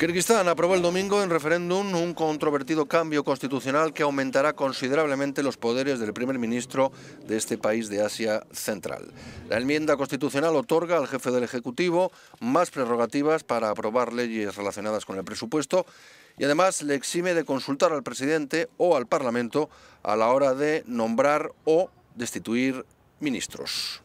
Kirguistán aprobó el domingo en referéndum un controvertido cambio constitucional que aumentará considerablemente los poderes del primer ministro de este país de Asia Central. La enmienda constitucional otorga al jefe del Ejecutivo más prerrogativas para aprobar leyes relacionadas con el presupuesto y además le exime de consultar al presidente o al Parlamento a la hora de nombrar o destituir ministros.